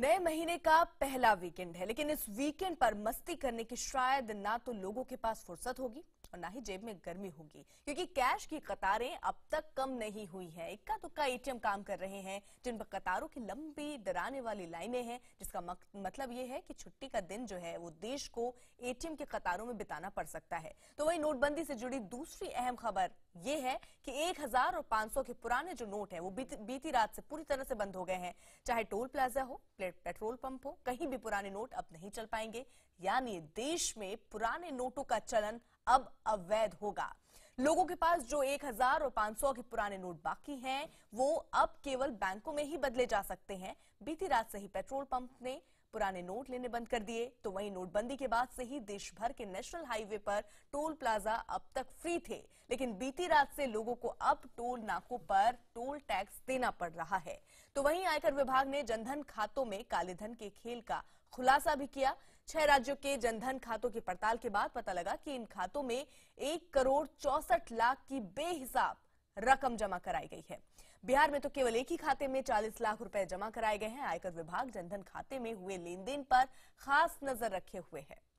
नए महीने का पहला वीकेंड है लेकिन इस वीकेंड पर मस्ती करने की शायद ना तो लोगों के पास फुर्सत होगी और ना ही जेब में गर्मी होगी क्योंकि कैश की कतारें अब तक कम नहीं हुई है इक्का दुक्का एटीएम काम कर रहे हैं जिन पर कतारों की लंबी डराने वाली लाइनें हैं जिसका मतलब ये है कि छुट्टी का दिन जो है वो देश को एटीएम की कतारों में बिताना पड़ सकता है तो वही नोटबंदी से जुड़ी दूसरी अहम खबर ये है कि एक और पांच के पुराने जो नोट है वो बीती रात से पूरी तरह से बंद हो गए हैं चाहे टोल प्लाजा हो पेट्रोल पंप हो कहीं भी पुराने नोट अब नहीं चल पाएंगे यानी देश में पुराने नोटों का चलन अब अवैध होगा लोगों के पास जो 1000 और 500 के पुराने नोट बाकी हैं वो अब केवल बैंकों में ही बदले जा सकते हैं बीती रात से ही पेट्रोल पंप ने पुराने नोट लेने बंद कर दिए तो वहीं नोटबंदी के बाद से ही देश भर के नेशनल हाईवे पर टोल प्लाजा अब तक फ्री थे लेकिन बीती रात से लोगों को अब टोल नाकों पर टोल टैक्स देना पड़ रहा है तो वहीं आयकर विभाग ने जनधन खातों में कालेधन के खेल का खुलासा भी किया छह राज्यों के जनधन खातों की पड़ताल के बाद पता लगा कि इन खातों में एक करोड़ चौसठ लाख की बेहिसाब रकम जमा कराई गई है बिहार में तो केवल एक ही खाते में 40 लाख रुपए जमा कराए गए हैं आयकर विभाग जनधन खाते में हुए लेन देन पर खास नजर रखे हुए है